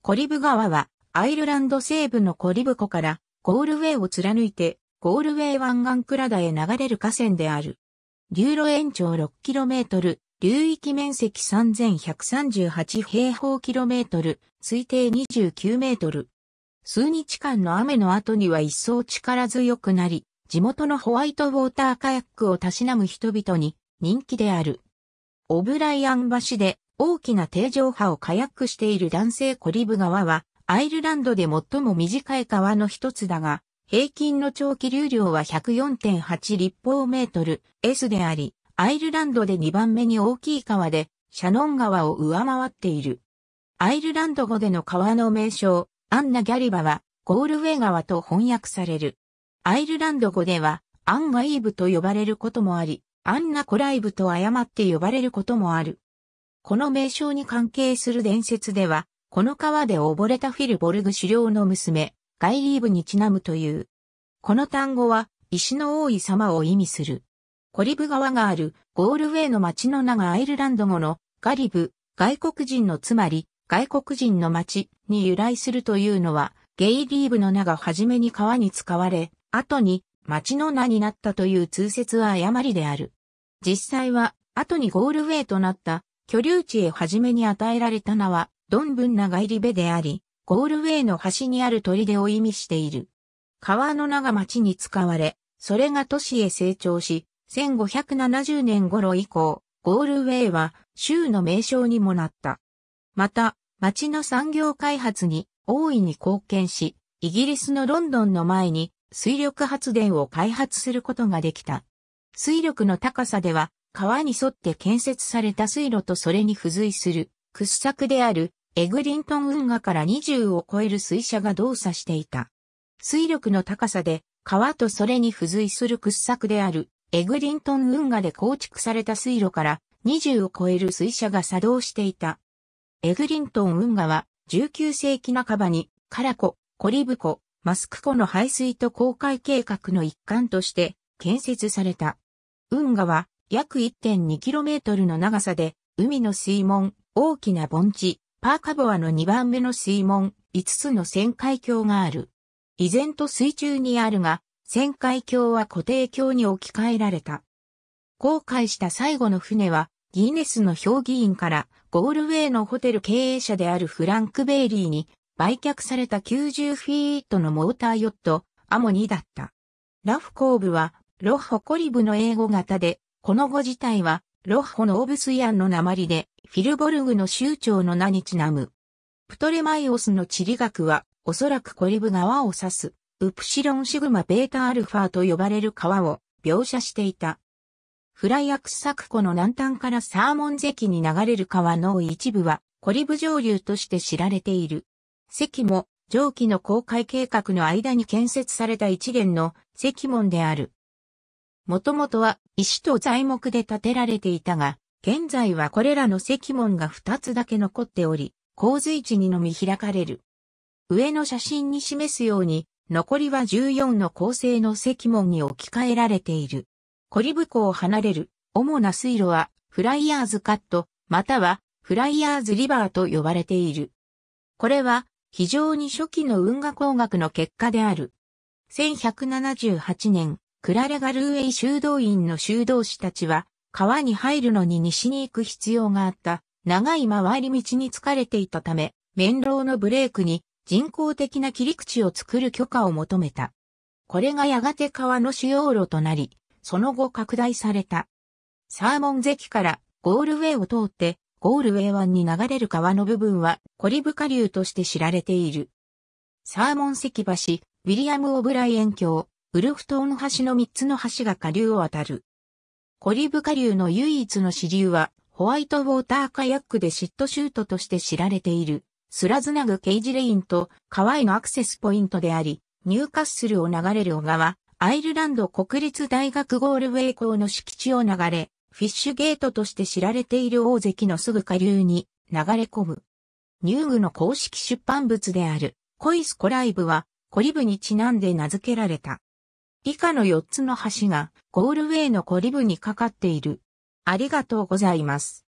コリブ川はアイルランド西部のコリブ湖からゴールウェイを貫いてゴールウェイ湾岸クラダへ流れる河川である。流路延長 6km、流域面積3138平方キロメートル、推定29メートル。数日間の雨の後には一層力強くなり、地元のホワイトウォーターカヤックをたしなむ人々に人気である。オブライアン橋で大きな定常波をカヤックしている男性コリブ川は、アイルランドで最も短い川の一つだが、平均の長期流量は104.8立方メートル S であり、アイルランドで2番目に大きい川で、シャノン川を上回っている。アイルランド語での川の名称、アンナ・ギャリバは、ゴールウェイ川と翻訳される。アイルランド語では、アンガイーブと呼ばれることもあり、アンナ・コライブと誤って呼ばれることもある。この名称に関係する伝説では、この川で溺れたフィルボルグ首領の娘、ガイリーブにちなむという。この単語は、石の多い様を意味する。コリブ川があるゴールウェイの町の名がアイルランド語のガリブ、外国人のつまり外国人の町に由来するというのは、ゲイリーブの名が初めに川に使われ、後に町の名になったという通説は誤りである。実際は、後にゴールウェイとなった居留地へ初めに与えられた名は、ドンブンが入りべであり、ゴールウェイの端にある砦を意味している。川の名が町に使われ、それが都市へ成長し、1570年頃以降、ゴールウェイは州の名称にもなった。また、町の産業開発に大いに貢献し、イギリスのロンドンの前に水力発電を開発することができた。水力の高さでは川に沿って建設された水路とそれに付随する掘削であるエグリントン運河から20を超える水車が動作していた。水力の高さで川とそれに付随する掘削であるエグリントン運河で構築された水路から20を超える水車が作動していた。エグリントン運河は19世紀半ばにカラコ、コリブコ、マスク湖の排水と公開計画の一環として建設された。運河は約 1.2km の長さで、海の水門、大きな盆地、パーカボアの2番目の水門、5つの旋回橋がある。依然と水中にあるが、旋回橋は固定橋に置き換えられた。航海した最後の船は、ギネスの評議員からゴールウェイのホテル経営者であるフランク・ベイリーに売却された90フィートのモーターヨット、アモニだった。ラフーブは、ロホコリブの英語型で、この語自体は、ロッホのオブスイアンのりで、フィルボルグの州長の名にちなむ。プトレマイオスの地理学は、おそらくコリブ川を指す、ウプシロンシグマベータアルファと呼ばれる川を描写していた。フライアクス作湖の南端からサーモン関に流れる川の一部は、コリブ上流として知られている。関も、上記の公開計画の間に建設された一連の関門である。もともとは石と材木で建てられていたが、現在はこれらの石門が2つだけ残っており、洪水地にのみ開かれる。上の写真に示すように、残りは14の構成の石門に置き換えられている。コリブ湖を離れる主な水路はフライヤーズカット、またはフライヤーズリバーと呼ばれている。これは非常に初期の運河工学の結果である。1178年、クララガルーエイ修道院の修道士たちは、川に入るのに西に行く必要があった、長い回り道に疲れていたため、面老のブレークに人工的な切り口を作る許可を求めた。これがやがて川の主要路となり、その後拡大された。サーモン関からゴールウェイを通って、ゴールウェイ湾に流れる川の部分はコリブ下流として知られている。サーモン関橋、ウィリアム・オブライエン橋、ウルフ島ン橋の3つの橋が下流を渡る。コリブ下流の唯一の支流は、ホワイトウォーターカヤックでシットシュートとして知られている、スラズナグケイジレインと川へのアクセスポイントであり、ニューカッスルを流れる小川、アイルランド国立大学ゴールウェイ校の敷地を流れ、フィッシュゲートとして知られている大関のすぐ下流に流れ込む。ニューグの公式出版物である、コイスコライブは、コリブにちなんで名付けられた。以下の4つの橋がゴールウェイのコリブにかかっている。ありがとうございます。